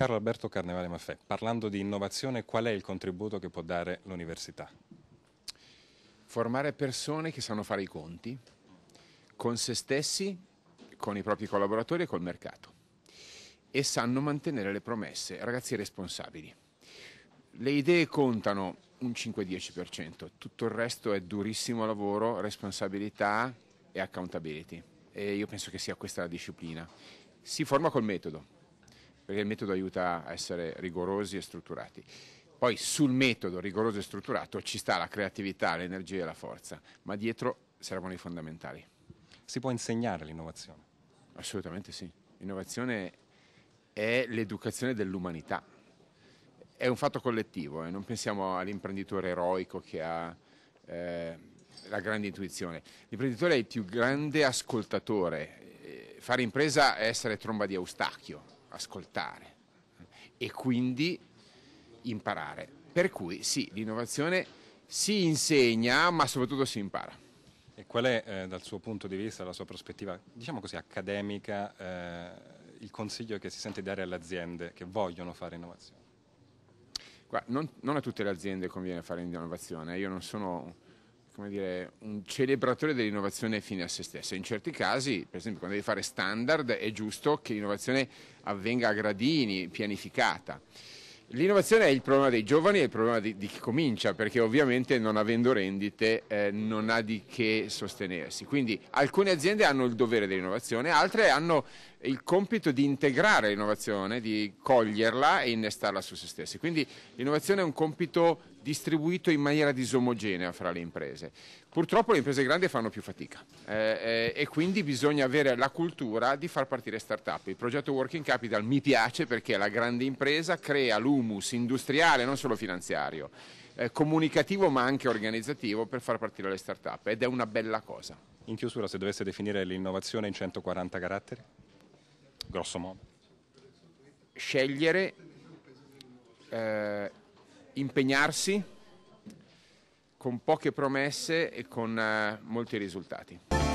Carlo Alberto Carnevale Maffè, parlando di innovazione, qual è il contributo che può dare l'università? Formare persone che sanno fare i conti con se stessi, con i propri collaboratori e col mercato e sanno mantenere le promesse, ragazzi responsabili. Le idee contano un 5-10%, tutto il resto è durissimo lavoro, responsabilità e accountability e io penso che sia questa la disciplina. Si forma col metodo, perché il metodo aiuta a essere rigorosi e strutturati. Poi sul metodo rigoroso e strutturato ci sta la creatività, l'energia e la forza, ma dietro servono i fondamentali. Si può insegnare l'innovazione? Assolutamente sì. L'innovazione è l'educazione dell'umanità. È un fatto collettivo, eh? non pensiamo all'imprenditore eroico che ha eh, la grande intuizione. L'imprenditore è il più grande ascoltatore. Eh, fare impresa è essere tromba di Eustachio, ascoltare e quindi imparare. Per cui sì, l'innovazione si insegna ma soprattutto si impara. E qual è eh, dal suo punto di vista, dalla sua prospettiva, diciamo così, accademica, eh, il consiglio che si sente dare alle aziende che vogliono fare innovazione? Guarda, non, non, a tutte le aziende conviene fare innovazione, io non sono come dire, un celebratore dell'innovazione fine a se stessa. In certi casi, per esempio quando devi fare standard, è giusto che l'innovazione avvenga a gradini, pianificata. L'innovazione è il problema dei giovani, è il problema di, di chi comincia, perché ovviamente non avendo rendite eh, non ha di che sostenersi. Quindi alcune aziende hanno il dovere dell'innovazione, altre hanno il compito di integrare l'innovazione, di coglierla e innestarla su se stessi. Quindi l'innovazione è un compito distribuito in maniera disomogenea fra le imprese. Purtroppo le imprese grandi fanno più fatica eh, eh, e quindi bisogna avere la cultura di far partire start-up. Il progetto Working Capital mi piace perché la grande impresa crea lungo humus industriale, non solo finanziario, eh, comunicativo ma anche organizzativo per far partire le start-up ed è una bella cosa. In chiusura, se dovesse definire l'innovazione in 140 caratteri, grosso modo? Scegliere, eh, impegnarsi con poche promesse e con eh, molti risultati.